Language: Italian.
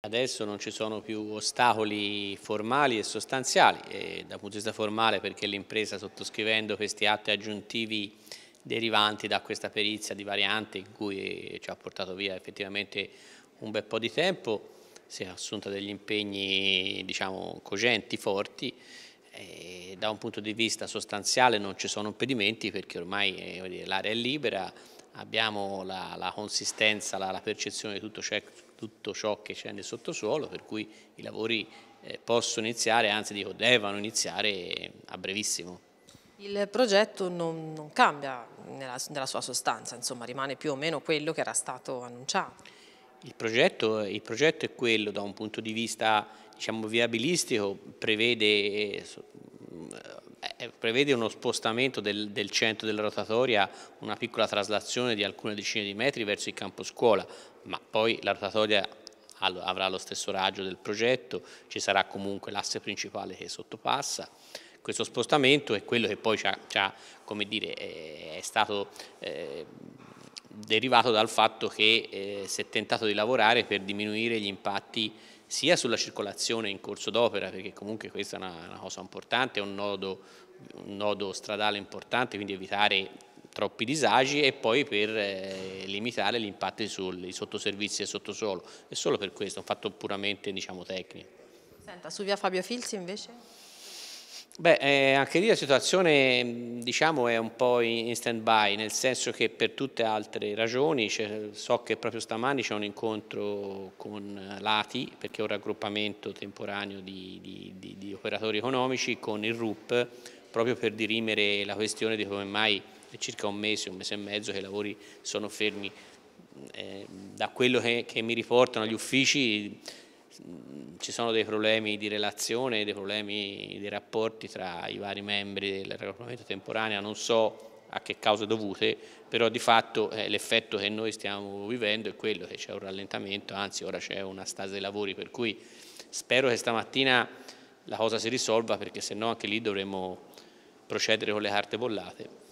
Adesso non ci sono più ostacoli formali e sostanziali, e dal punto di vista formale perché l'impresa sottoscrivendo questi atti aggiuntivi derivanti da questa perizia di variante in cui ci ha portato via effettivamente un bel po' di tempo, si è assunta degli impegni diciamo cogenti, forti, da un punto di vista sostanziale non ci sono impedimenti perché ormai eh, l'area è libera, abbiamo la, la consistenza, la, la, percezione di tutto, tutto ciò che c'è nel sottosuolo, per cui i lavori eh, possono iniziare, anzi dico devono iniziare a brevissimo. Il progetto non, non cambia nella, nella, sua sostanza, insomma rimane più o meno quello che era stato annunciato. Il progetto, il progetto è quello da un punto di vista diciamo, viabilistico, prevede eh, eh, eh, prevede uno spostamento del, del, centro della rotatoria, una piccola traslazione di alcune decine di metri verso il campo scuola, ma poi la rotatoria avrà lo stesso raggio del progetto, ci sarà comunque l'asse principale che sottopassa. Questo spostamento è quello che poi c ha, c ha, dire, eh, è stato eh, derivato dal fatto che eh, si è tentato di lavorare per diminuire gli impatti sia sulla circolazione in corso d'opera, perché comunque questa è una, una cosa importante, è un nodo, un nodo, stradale importante, quindi evitare troppi disagi e poi per eh, limitare impatti sui sottoservizi e sottosuolo. È solo per questo, un fatto puramente diciamo, tecnico. Senta, su via Fabio Filzi invece? Beh, eh, anche lì la situazione diciamo, è un po' in stand-by, nel senso che per tutte altre ragioni, cioè, so che proprio stamani c'è un incontro con eh, l'ATI, perché è un raggruppamento temporaneo di, di, di, di, operatori economici, con il RUP, proprio per dirimere la questione di come mai è circa un mese, un mese e mezzo che i lavori sono fermi. Eh, da quello che, che mi riportano gli uffici Mm, ci sono dei problemi di relazione, dei problemi di rapporti tra i vari membri del raggruppamento temporaneo, non so a che cause dovute, però di fatto eh, l'effetto che noi stiamo vivendo è quello che c'è un rallentamento, anzi ora c'è una stasi dei lavori, per cui spero che stamattina la cosa si risolva perché se no anche lì dovremmo procedere con le carte bollate.